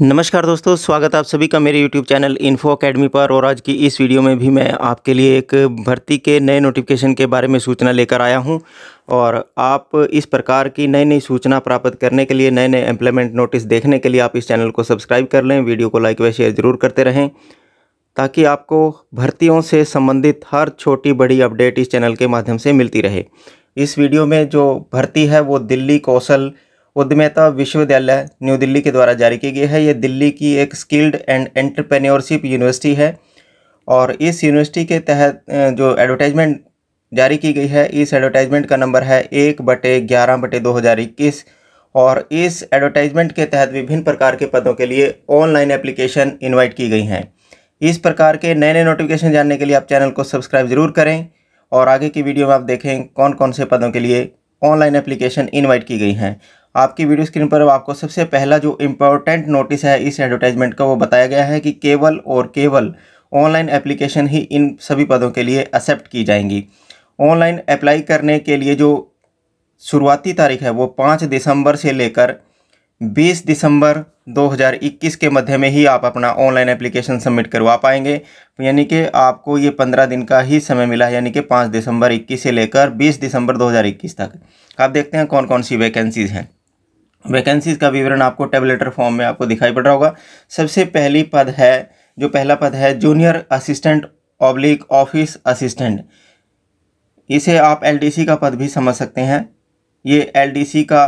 नमस्कार दोस्तों स्वागत आप सभी का मेरे YouTube चैनल इन्फो अकेडमी पर और आज की इस वीडियो में भी मैं आपके लिए एक भर्ती के नए नोटिफिकेशन के बारे में सूचना लेकर आया हूं और आप इस प्रकार की नई नई सूचना प्राप्त करने के लिए नए नए एम्प्लॉयमेंट नोटिस देखने के लिए आप इस चैनल को सब्सक्राइब कर लें वीडियो को लाइक व शेयर ज़रूर करते रहें ताकि आपको भर्तियों से संबंधित हर छोटी बड़ी अपडेट इस चैनल के माध्यम से मिलती रहे इस वीडियो में जो भर्ती है वो दिल्ली कौशल उद्यमिता विश्वविद्यालय न्यू दिल्ली के द्वारा जारी की गई है ये दिल्ली की एक स्किल्ड एंड एंटरप्रेन्योरशिप यूनिवर्सिटी है और इस यूनिवर्सिटी के तहत जो एडवर्टाइजमेंट जारी की गई है इस एडवर्टाइजमेंट का नंबर है एक बटे ग्यारह बटे दो हज़ार इक्कीस और इस एडवर्टाइजमेंट के तहत विभिन्न प्रकार के पदों के लिए ऑनलाइन एप्लीकेशन इन्वाइट की गई हैं इस प्रकार के नए नए नोटिफिकेशन जानने के लिए आप चैनल को सब्सक्राइब ज़रूर करें और आगे की वीडियो में आप देखें कौन कौन से पदों के लिए ऑनलाइन एप्लीकेशन इन्वाइट की गई हैं आपकी वीडियो स्क्रीन पर आपको सबसे पहला जो इम्पोर्टेंट नोटिस है इस एडवर्टाइजमेंट का वो बताया गया है कि केवल और केवल ऑनलाइन एप्लीकेशन ही इन सभी पदों के लिए एक्सेप्ट की जाएंगी ऑनलाइन अप्लाई करने के लिए जो शुरुआती तारीख है वो पाँच दिसंबर से लेकर बीस दिसंबर 2021 के मध्य में ही आप अपना ऑनलाइन एप्लीकेशन सबमिट करवा पाएंगे यानी कि आपको ये पंद्रह दिन का ही समय मिला है यानी कि पाँच दिसंबर 21 से लेकर बीस दिसंबर 2021 तक आप देखते हैं कौन कौन सी वैकेंसीज़ हैं वैकेंसीज़ का विवरण आपको टेबलेटर फॉर्म में आपको दिखाई पड़ रहा होगा सबसे पहली पद है जो पहला पद है junior assistant oblique office assistant इसे आप एलडीसी का पद भी समझ सकते हैं ये एलडीसी का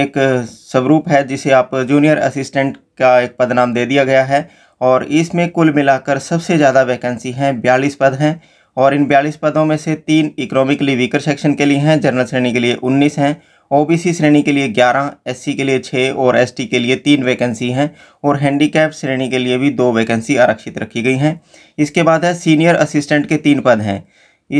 एक स्वरूप है जिसे आप जूनियर असिस्टेंट का एक पद नाम दे दिया गया है और इसमें कुल मिलाकर सबसे ज़्यादा वैकेंसी हैं बयालीस पद हैं और इन बयालीस पदों में से तीन इकोनॉमिकली वीकर सेक्शन के लिए हैं जनरल श्रेणी के लिए उन्नीस हैं ओबीसी श्रेणी के लिए 11, एससी के लिए 6 और एसटी के लिए तीन वैकेंसी हैं और हैंडीकैप श्रेणी के लिए भी दो वैकेंसी आरक्षित रखी गई हैं इसके बाद है सीनियर असिस्टेंट के तीन पद हैं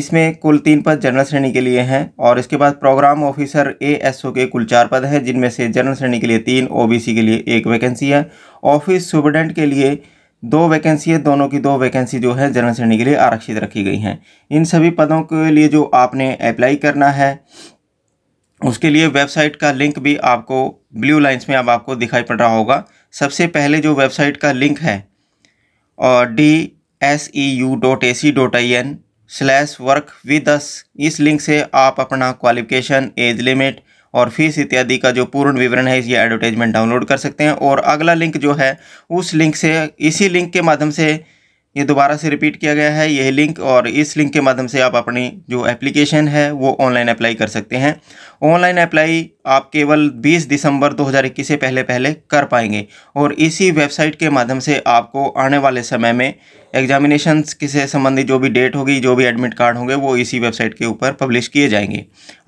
इसमें कुल तीन पद जनरल श्रेणी के लिए हैं और इसके बाद programme officer A S O के कुल चार पद हैं जिनमें से जनरल श्रेणी के लिए तीन ओबीसी के लिए एक वैकेंसी है ऑफिस सुपरडेंट के लिए दो वैकेंसी है दोनों की दो वैकेंसी जो है जनरल श्रेणी के लिए आरक्षित रखी गई हैं इन सभी पदों के लिए जो आपने अप्लाई करना है उसके लिए वेबसाइट का लिंक भी आपको ब्लू लाइन्स में अब आपको दिखाई पड़ रहा होगा सबसे पहले जो वेबसाइट का लिंक है और D S E U dot A C dot I N slash work with us इस लिंक से आप अपना क्वालिफिकेशन एज लिमिट और फीस इत्यादि का जो पूर्ण विवरण है ये एडवर्टाइजमेंट डाउनलोड कर सकते हैं और अगला लिंक जो है उस लिंक से इसी लिंक के माध्यम से ये दोबारा से रिपीट किया गया है यह लिंक और इस लिंक के माध्यम से आप अपनी जो एप्लीकेशन है वो ऑनलाइन अप्लाई कर सकते हैं ऑनलाइन अप्लाई आप केवल 20 दिसंबर 2021 से पहले पहले कर पाएंगे और इसी वेबसाइट के माध्यम से आपको आने वाले समय में एग्जामिनेशन से संबंधित जो भी डेट होगी जो भी एडमिट कार्ड होंगे वो इसी वेबसाइट के ऊपर पब्लिश किए जाएंगे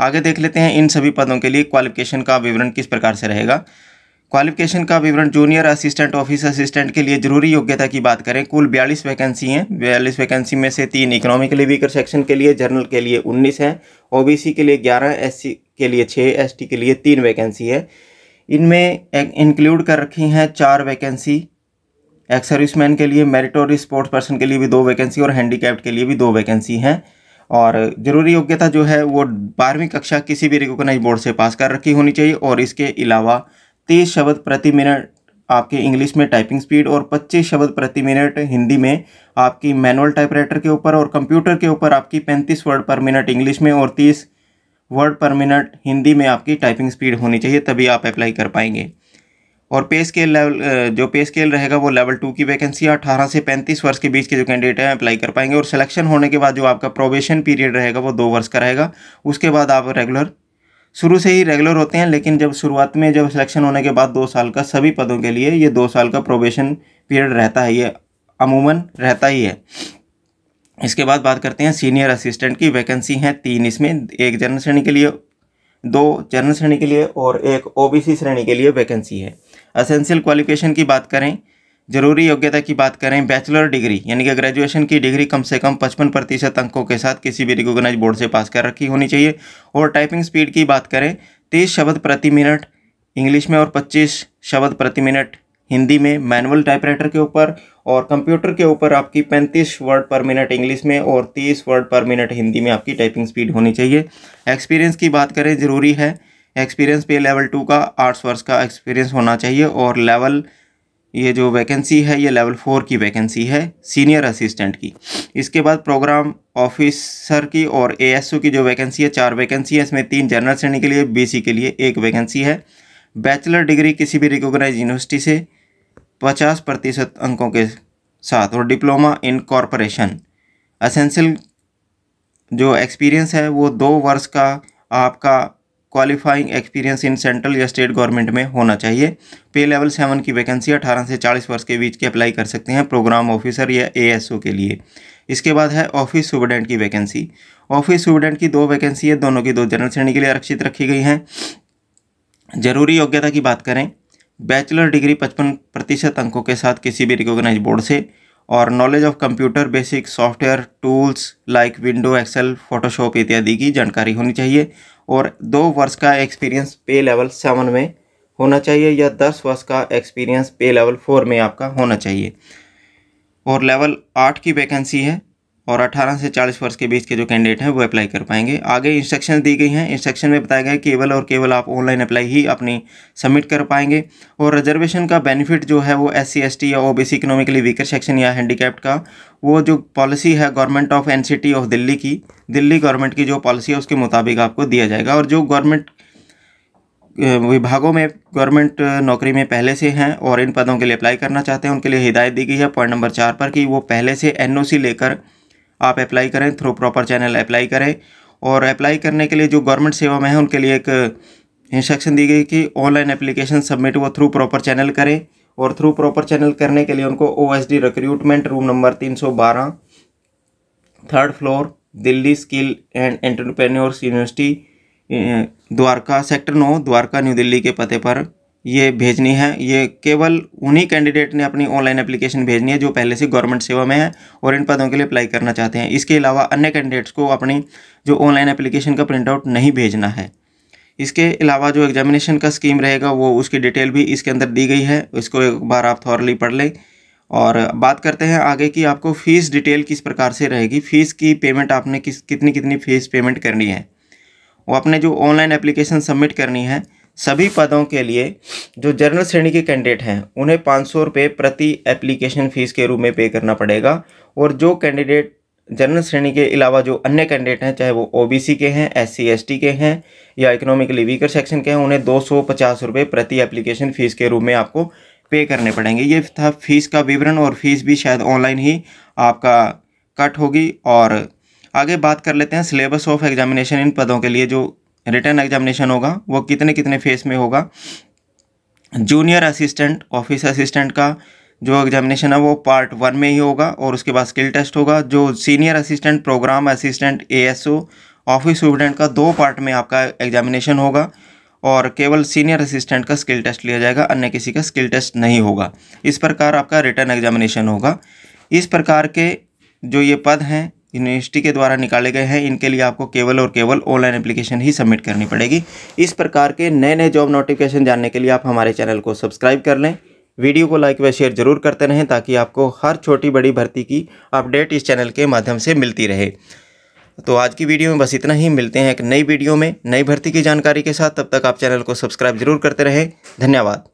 आगे देख लेते हैं इन सभी पदों के लिए क्वालिफिकेशन का विवरण किस प्रकार से रहेगा क्वालिफिकेशन का विवरण जूनियर असिस्टेंट ऑफिस असिस्टेंट के लिए जरूरी योग्यता की बात करें कुल बयालीस वैकेंसी हैं बयालीस वैकेंसी में से तीन इकोनॉमिकली वीकर सेक्शन के लिए जर्नल के लिए उन्नीस हैं ओबीसी के लिए ग्यारह एससी के लिए छः एसटी के लिए तीन वैकेंसी है इनमें इंक्लूड कर रखी हैं चार वैकेंसी एक्स सर्विसमैन के लिए मेरिटोरी स्पोर्ट्स पर्सन के लिए भी दो वैकेंसी और हैंडीकैप्ड के लिए भी दो वैकेंसी हैं और ज़रूरी योग्यता जो है वो बारहवीं कक्षा किसी भी रिकोगनाइज बोर्ड से पास कर रखी होनी चाहिए और इसके अलावा तेईस शब्द प्रति मिनट आपके इंग्लिश में टाइपिंग स्पीड और 25 शब्द प्रति मिनट हिंदी में आपकी मैनुअल टाइपराइटर के ऊपर और कंप्यूटर के ऊपर आपकी 35 वर्ड पर मिनट इंग्लिश में और 30 वर्ड पर मिनट हिंदी में आपकी टाइपिंग स्पीड होनी चाहिए तभी आप अप्लाई कर पाएंगे और पे स्केल लेवल जो पे स्केल रहेगा वो लेवल टू की वैकेंसी अठारह से पैंतीस वर्ष के बीच के जो कैंडिडेट हैं अप्लाई कर पाएंगे और सिलेक्शन होने के बाद जो आपका प्रोबेशन पीरियड रहेगा वो दो वर्ष का रहेगा उसके बाद आप रेगुलर शुरू से ही रेगुलर होते हैं लेकिन जब शुरुआत में जब सिलेक्शन होने के बाद दो साल का सभी पदों के लिए ये दो साल का प्रोबेशन पीरियड रहता है ये अमूमन रहता ही है इसके बाद बात करते हैं सीनियर असिस्टेंट की वैकेंसी हैं तीन इसमें एक जनरल श्रेणी के लिए दो जनरल श्रेणी के लिए और एक ओबीसी श्रेणी के लिए वैकेंसी है असेंशियल क्वालिफिकेशन की बात करें जरूरी योग्यता की बात करें बैचलर डिग्री यानी कि ग्रेजुएशन की डिग्री कम से कम पचपन प्रतिशत अंकों के साथ किसी भी रिकोगनाइज बोर्ड से पास कर रखी होनी चाहिए और टाइपिंग स्पीड की बात करें तीस शब्द प्रति मिनट इंग्लिश में और पच्चीस शब्द प्रति मिनट हिंदी में मैनुअल टाइपराइटर के ऊपर और कंप्यूटर के ऊपर आपकी पैंतीस वर्ड पर मिनट इंग्लिश में और तीस वर्ड पर मिनट हिंदी में आपकी टाइपिंग स्पीड होनी चाहिए एक्सपीरियंस की बात करें ज़रूरी है एक्सपीरियंस पे लेवल टू का आर्ट्स वर्ष का एक्सपीरियंस होना चाहिए और लेवल ये जो वैकेंसी है ये लेवल फोर की वैकेंसी है सीनियर असिस्टेंट की इसके बाद प्रोग्राम ऑफिसर की और एएसओ की जो वैकेंसी है चार वैकेंसी है इसमें तीन जनरल श्रेणी के लिए बीसी के लिए एक वैकेंसी है बैचलर डिग्री किसी भी रिकोगनाइज यूनिवर्सिटी से पचास प्रतिशत अंकों के साथ और डिप्लोमा इन कॉरपोरेशन असेंशल जो एक्सपीरियंस है वो दो वर्ष का आपका क्वालिफाइंग एक्सपीरियंस इन सेंट्रल या स्टेट गवर्नमेंट में होना चाहिए पे लेवल सेवन की वैकेंसी अठारह से चालीस वर्ष के बीच के अप्लाई कर सकते हैं प्रोग्राम ऑफिसर या एएसओ के लिए इसके बाद है ऑफिस स्टूडेंट की वैकेंसी ऑफिस स्टूडेंट की दो वैकेंसी है दोनों की दो जनरल श्रेणी के लिए आरक्षित रखी गई हैं जरूरी योग्यता की बात करें बैचलर डिग्री पचपन प्रतिशत अंकों के साथ किसी भी रिकोगनाइज बोर्ड से और knowledge of computer basic software tools like window Excel Photoshop इत्यादि की जानकारी होनी चाहिए और दो वर्ष का एक्सपीरियंस पे लेवल सेवन में होना चाहिए या दस वर्ष का एक्सपीरियंस पे लेवल फोर में आपका होना चाहिए और लेवल आठ की वैकेंसी है और 18 से 40 वर्ष के बीच के जो कैंडिडेट हैं वो अप्लाई कर पाएंगे आगे इंस्ट्रक्शन दी गई हैं इंस्ट्रक्शन में बताया गया है केवल और केवल आप ऑनलाइन अप्लाई ही अपनी सबमिट कर पाएंगे और रिजर्वेशन का बेनिफिट जो है वो एस सी एस टी या O B C economically weaker section या हैंडीकैप्ट का वो जो पॉलिसी है government of N C T of Delhi की दिल्ली गवर्नमेंट की जो पॉलिसी है उसके मुताबिक आपको दिया जाएगा और जो गवर्नमेंट विभागों में गवर्नमेंट नौकरी में पहले से हैं और इन पदों के लिए अप्लाई करना चाहते हैं उनके लिए हिदायत दी गई है पॉइंट नंबर चार पर कि वो पहले से एनओसी लेकर आप अप्लाई करें थ्रू प्रॉपर चैनल अप्लाई करें और अप्लाई करने के लिए जो गवर्नमेंट सेवा में है उनके लिए एक इंस्ट्रक्शन दी गई कि ऑनलाइन एप्लीकेशन सबमिट वो थ्रू प्रॉपर चैनल करें और थ्रू प्रॉपर चैनल करने के लिए उनको O S D recruitment room number तीन सौ बारह third floor Delhi skill and entrepreneurs university Dwarka sector नौ द्वारका न्यू दिल्ली के पते पर ये भेजनी है ये केवल उन्हीं कैंडिडेट ने अपनी ऑनलाइन एप्लीकेशन भेजनी है जो पहले से गवर्नमेंट सेवा में है और इन पदों के लिए अप्लाई करना चाहते हैं इसके अलावा अन्य कैंडिडेट्स को अपनी जो ऑनलाइन एप्लीकेशन का प्रिंटआउट नहीं भेजना है इसके अलावा जो एग्जामिनेशन का स्कीम रहेगा वो उसकी डिटेल भी इसके अंदर दी गई है इसको एक बार आप थॉरली पढ़ लें और बात करते हैं आगे की आपको फ़ीस डिटेल किस प्रकार से रहेगी फ़ीस की पेमेंट आपने किस कितनी कितनी फ़ीस पेमेंट करनी है वो आपने जो ऑनलाइन एप्लीकेशन सबमिट करनी है सभी पदों के लिए जो जनरल श्रेणी के कैंडिडेट हैं उन्हें पाँच सौ रुपये प्रति एप्लीकेशन फ़ीस के रूप में पे करना पड़ेगा और जो कैंडिडेट जनरल श्रेणी के अलावा जो अन्य कैंडिडेट हैं चाहे वो ओबीसी के हैं एस सी के हैं या इकोनॉमिकली वीकर सेक्शन के हैं उन्हें दो सौ पचास रुपये प्रति एप्लीकेशन फ़ीस के रूप में आपको पे करने पड़ेंगे ये था फीस का विवरण और फीस भी शायद ऑनलाइन ही आपका कट होगी और आगे बात कर लेते हैं सिलेबस ऑफ एग्जामिनेशन इन पदों के लिए जो रिटर्न एग्जामिनेशन होगा वो कितने कितने फेस में होगा जूनियर असिस्टेंट ऑफिस असिस्टेंट का जो एग्जामिनेशन है वो पार्ट वन में ही होगा और उसके बाद स्किल टेस्ट होगा जो senior assistant program assistant ASO office student का दो पार्ट में आपका एग्जामिनेशन होगा और केवल सीनियर असिस्टेंट का स्किल टेस्ट लिया जाएगा अन्य किसी का स्किल टेस्ट नहीं होगा इस प्रकार आपका रिटर्न एग्जामिनेशन होगा इस प्रकार के जो ये पद हैं यूनिवर्सिटी के द्वारा निकाले गए हैं इनके लिए आपको केवल और केवल ऑनलाइन एप्लीकेशन ही सबमिट करनी पड़ेगी इस प्रकार के नए नए जॉब नोटिफिकेशन जानने के लिए आप हमारे चैनल को सब्सक्राइब कर लें वीडियो को लाइक व शेयर जरूर करते रहें ताकि आपको हर छोटी बड़ी भर्ती की अपडेट इस चैनल के माध्यम से मिलती रहे तो आज की वीडियो में बस इतना ही मिलते हैं एक नई वीडियो में नई भर्ती की जानकारी के साथ तब तक आप चैनल को सब्सक्राइब जरूर करते रहें धन्यवाद